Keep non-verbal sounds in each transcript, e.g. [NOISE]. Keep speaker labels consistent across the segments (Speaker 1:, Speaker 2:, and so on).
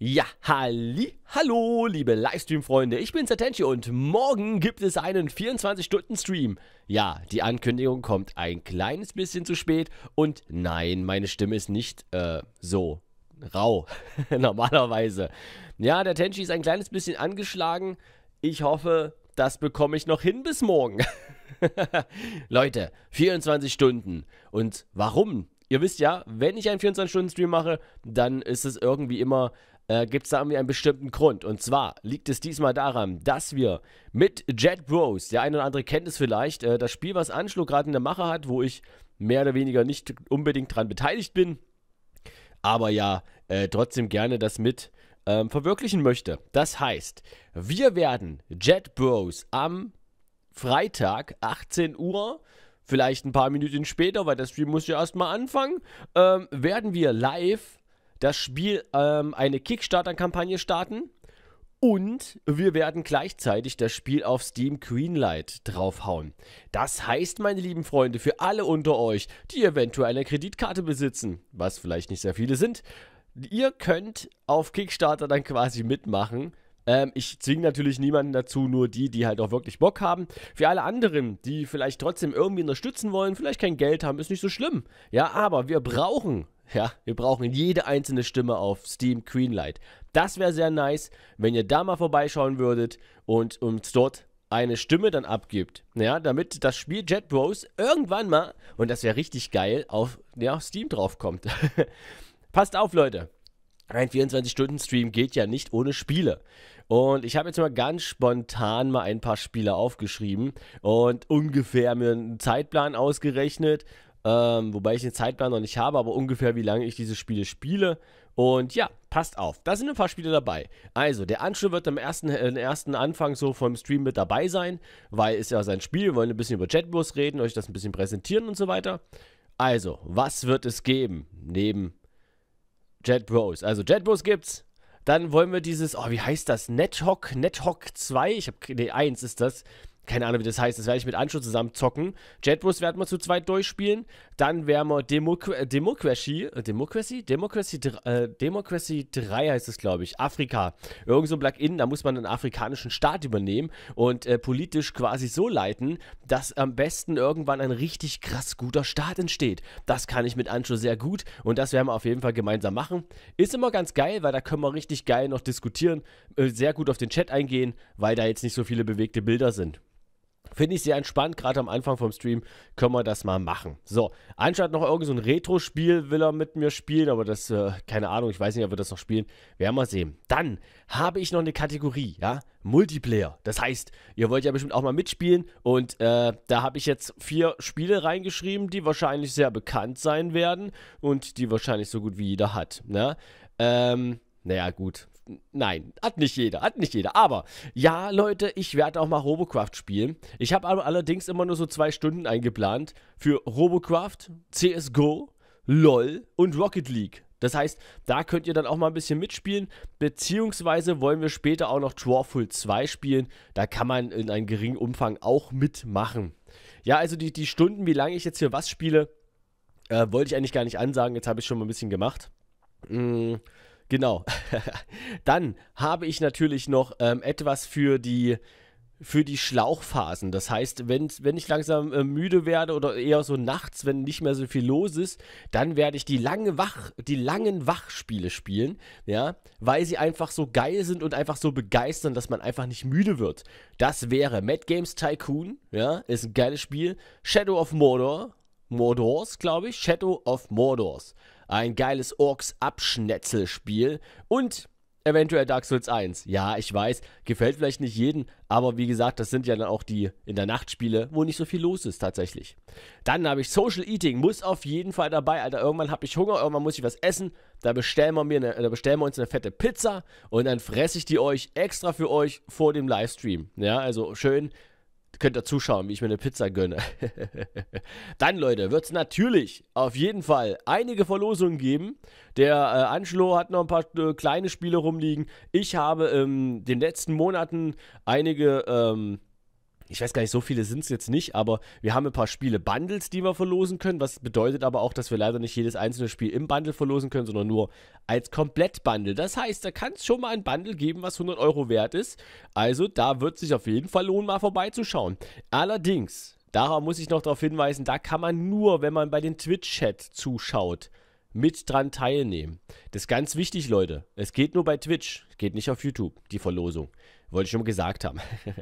Speaker 1: Ja, halli, hallo, liebe Livestream-Freunde, ich bin Satenchi und morgen gibt es einen 24-Stunden-Stream. Ja, die Ankündigung kommt ein kleines bisschen zu spät und nein, meine Stimme ist nicht äh, so rau, [LAUGHS] normalerweise. Ja, der Tenchi ist ein kleines bisschen angeschlagen. Ich hoffe, das bekomme ich noch hin bis morgen. [LAUGHS] Leute, 24 Stunden. Und warum? Ihr wisst ja, wenn ich einen 24-Stunden-Stream mache, dann ist es irgendwie immer äh, gibt es da irgendwie einen bestimmten Grund. Und zwar liegt es diesmal daran, dass wir mit Jet Bros, der eine oder andere kennt es vielleicht, äh, das Spiel, was Anschlug gerade in der Mache hat, wo ich mehr oder weniger nicht unbedingt dran beteiligt bin, aber ja äh, trotzdem gerne das mit ähm, verwirklichen möchte. Das heißt, wir werden Jet Bros am Freitag 18 Uhr vielleicht ein paar Minuten später, weil das Spiel muss ja erstmal anfangen, ähm, werden wir live das Spiel ähm, eine Kickstarter-Kampagne starten. Und wir werden gleichzeitig das Spiel auf Steam Greenlight draufhauen. Das heißt, meine lieben Freunde, für alle unter euch, die eventuell eine Kreditkarte besitzen, was vielleicht nicht sehr viele sind, ihr könnt auf Kickstarter dann quasi mitmachen. Ähm, ich zwinge natürlich niemanden dazu, nur die, die halt auch wirklich Bock haben. Für alle anderen, die vielleicht trotzdem irgendwie unterstützen wollen, vielleicht kein Geld haben, ist nicht so schlimm. Ja, aber wir brauchen ja, wir brauchen jede einzelne Stimme auf Steam Greenlight. Das wäre sehr nice, wenn ihr da mal vorbeischauen würdet und uns dort eine Stimme dann abgibt. Ja, damit das Spiel Jet Bros irgendwann mal, und das wäre richtig geil, auf, ja, auf Steam draufkommt. [LAUGHS] Passt auf, Leute. Ein 24-Stunden-Stream geht ja nicht ohne Spiele. Und ich habe jetzt mal ganz spontan mal ein paar Spiele aufgeschrieben und ungefähr mir einen Zeitplan ausgerechnet. Ähm, wobei ich den Zeitplan noch nicht habe, aber ungefähr wie lange ich diese Spiele spiele. Und ja, passt auf. Da sind ein paar Spiele dabei. Also, der Anschluss wird am ersten, äh, ersten Anfang so vom Stream mit dabei sein, weil ist ja sein Spiel. Wir wollen ein bisschen über JetBus reden, euch das ein bisschen präsentieren und so weiter. Also, was wird es geben neben Jet Bros? Also, Jet Bros gibt's. Dann wollen wir dieses, oh, wie heißt das? NetHawk, NetHawk 2, ich habe, nee, 1 ist das keine Ahnung, wie das heißt, das werde ich mit Anschluss zusammen zocken. JetBus werden wir zu zweit durchspielen. Dann werden wir Democ Democracy, Democracy, äh, Democracy, äh, Democracy 3 äh, heißt es, glaube ich, Afrika. Irgend so ein Plugin, da muss man einen afrikanischen Staat übernehmen und äh, politisch quasi so leiten, dass am besten irgendwann ein richtig krass guter Staat entsteht. Das kann ich mit Anschluss sehr gut und das werden wir auf jeden Fall gemeinsam machen. Ist immer ganz geil, weil da können wir richtig geil noch diskutieren, äh, sehr gut auf den Chat eingehen, weil da jetzt nicht so viele bewegte Bilder sind. Finde ich sehr entspannt, gerade am Anfang vom Stream können wir das mal machen. So, anstatt noch irgend so ein Retro-Spiel will er mit mir spielen, aber das, äh, keine Ahnung, ich weiß nicht, ob wir das noch spielen. Werden wir sehen. Dann habe ich noch eine Kategorie, ja, Multiplayer. Das heißt, ihr wollt ja bestimmt auch mal mitspielen und äh, da habe ich jetzt vier Spiele reingeschrieben, die wahrscheinlich sehr bekannt sein werden und die wahrscheinlich so gut wie jeder hat, ne? Ähm, naja, gut, Nein, hat nicht jeder, hat nicht jeder. Aber ja, Leute, ich werde auch mal Robocraft spielen. Ich habe allerdings immer nur so zwei Stunden eingeplant für Robocraft, CSGO, LOL und Rocket League. Das heißt, da könnt ihr dann auch mal ein bisschen mitspielen, beziehungsweise wollen wir später auch noch Drawful 2 spielen. Da kann man in einem geringen Umfang auch mitmachen. Ja, also die, die Stunden, wie lange ich jetzt hier was spiele, äh, wollte ich eigentlich gar nicht ansagen. Jetzt habe ich schon mal ein bisschen gemacht. Mmh. Genau. [LAUGHS] Dann habe ich natürlich noch ähm, etwas für die für die Schlauchphasen. Das heißt, wenn, wenn ich langsam äh, müde werde oder eher so nachts, wenn nicht mehr so viel los ist, dann werde ich die, lange Wach, die langen Wachspiele spielen, ja, weil sie einfach so geil sind und einfach so begeistern, dass man einfach nicht müde wird. Das wäre Mad Games Tycoon, ja, ist ein geiles Spiel. Shadow of Mordor, Mordors, glaube ich, Shadow of Mordors ein geiles Orks-Abschnetzelspiel und eventuell Dark Souls 1. Ja, ich weiß, gefällt vielleicht nicht jedem, aber wie gesagt, das sind ja dann auch die in der Nacht Spiele, wo nicht so viel los ist tatsächlich. Dann habe ich Social Eating, muss auf jeden Fall dabei, Alter, irgendwann habe ich Hunger, irgendwann muss ich was essen, da bestellen wir mir eine, da bestellen wir uns eine fette Pizza und dann fresse ich die euch extra für euch vor dem Livestream. Ja, also schön könnt ihr zuschauen, wie ich mir eine Pizza gönne. [LAUGHS] Dann, Leute, wird es natürlich auf jeden Fall einige Verlosungen geben. Der äh, Angelo hat noch ein paar äh, kleine Spiele rumliegen. Ich habe ähm, in den letzten Monaten einige ähm, ich weiß gar nicht, so viele sind es jetzt nicht, aber wir haben ein paar Spiele-Bundles, die wir verlosen können. Was bedeutet aber auch, dass wir leider nicht jedes einzelne Spiel im Bundle verlosen können, sondern nur als Komplett-Bundle. Das heißt, da kann es schon mal ein Bundle geben, was 100 Euro wert ist. Also da wird sich auf jeden Fall lohnen, mal vorbeizuschauen. Allerdings, Daran muss ich noch darauf hinweisen, da kann man nur, wenn man bei den Twitch-Chat zuschaut, mit dran teilnehmen. Das ist ganz wichtig, Leute. Es geht nur bei Twitch, geht nicht auf YouTube, die Verlosung. Wollte ich schon mal gesagt haben. [LAUGHS]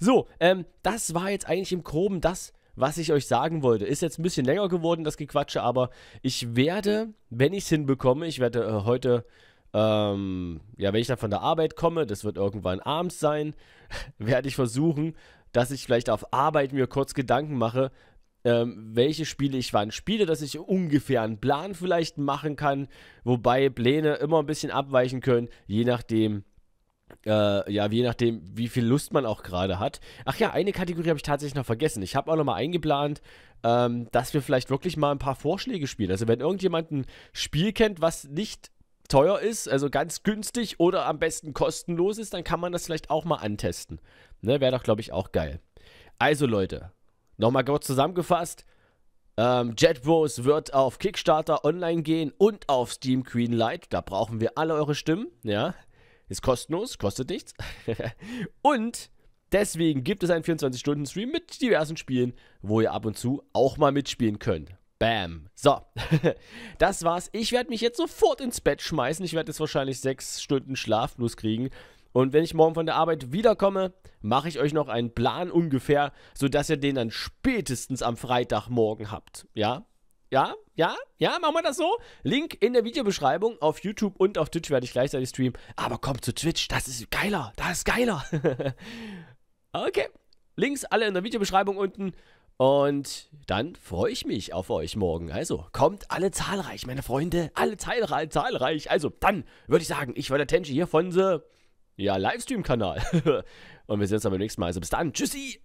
Speaker 1: so, ähm, das war jetzt eigentlich im Groben das, was ich euch sagen wollte. Ist jetzt ein bisschen länger geworden, das Gequatsche, aber ich werde, wenn ich es hinbekomme, ich werde äh, heute, ähm, ja, wenn ich dann von der Arbeit komme, das wird irgendwann abends sein, [LAUGHS] werde ich versuchen, dass ich vielleicht auf Arbeit mir kurz Gedanken mache, ähm, welche Spiele ich wann spiele, dass ich ungefähr einen Plan vielleicht machen kann, wobei Pläne immer ein bisschen abweichen können, je nachdem, äh, ja, je nachdem, wie viel Lust man auch gerade hat. Ach ja, eine Kategorie habe ich tatsächlich noch vergessen. Ich habe auch noch mal eingeplant, ähm, dass wir vielleicht wirklich mal ein paar Vorschläge spielen. Also wenn irgendjemand ein Spiel kennt, was nicht teuer ist, also ganz günstig oder am besten kostenlos ist, dann kann man das vielleicht auch mal antesten. Ne, Wäre doch, glaube ich, auch geil. Also Leute, nochmal kurz zusammengefasst. Ähm, Bros wird auf Kickstarter online gehen und auf Steam Light. Da brauchen wir alle eure Stimmen, ja. Ist kostenlos, kostet nichts. [LAUGHS] und deswegen gibt es einen 24-Stunden-Stream mit diversen Spielen, wo ihr ab und zu auch mal mitspielen könnt. Bam. So, [LAUGHS] das war's. Ich werde mich jetzt sofort ins Bett schmeißen. Ich werde jetzt wahrscheinlich sechs Stunden Schlaf bloß kriegen. Und wenn ich morgen von der Arbeit wiederkomme, mache ich euch noch einen Plan ungefähr, sodass ihr den dann spätestens am Freitagmorgen habt. Ja? Ja, ja, ja, machen wir das so. Link in der Videobeschreibung. Auf YouTube und auf Twitch werde ich gleichzeitig streamen. Aber kommt zu Twitch, das ist geiler, das ist geiler. [LAUGHS] okay, Links alle in der Videobeschreibung unten. Und dann freue ich mich auf euch morgen. Also, kommt alle zahlreich, meine Freunde. Alle zahlreich, zahlreich. Also, dann würde ich sagen, ich war der Tenji hier von The ja, Livestream-Kanal. [LAUGHS] Und wir sehen uns dann beim nächsten Mal. Also bis dann. Tschüssi.